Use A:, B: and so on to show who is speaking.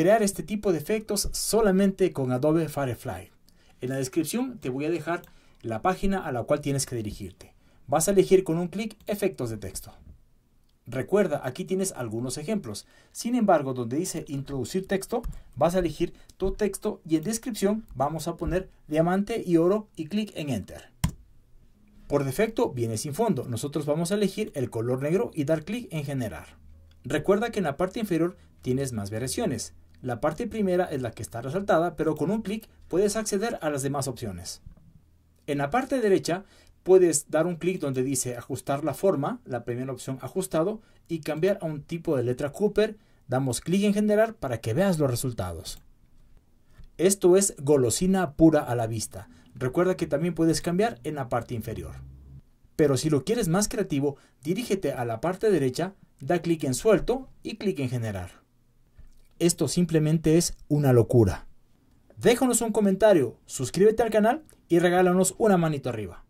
A: crear este tipo de efectos solamente con Adobe Firefly. En la descripción te voy a dejar la página a la cual tienes que dirigirte. Vas a elegir con un clic efectos de texto. Recuerda, aquí tienes algunos ejemplos. Sin embargo, donde dice introducir texto, vas a elegir tu texto y en descripción vamos a poner diamante y oro y clic en enter. Por defecto viene sin fondo. Nosotros vamos a elegir el color negro y dar clic en generar. Recuerda que en la parte inferior tienes más variaciones. La parte primera es la que está resaltada, pero con un clic puedes acceder a las demás opciones. En la parte derecha puedes dar un clic donde dice ajustar la forma, la primera opción ajustado, y cambiar a un tipo de letra Cooper. Damos clic en generar para que veas los resultados. Esto es golosina pura a la vista. Recuerda que también puedes cambiar en la parte inferior. Pero si lo quieres más creativo, dirígete a la parte derecha, da clic en suelto y clic en generar esto simplemente es una locura. Déjanos un comentario, suscríbete al canal y regálanos una manito arriba.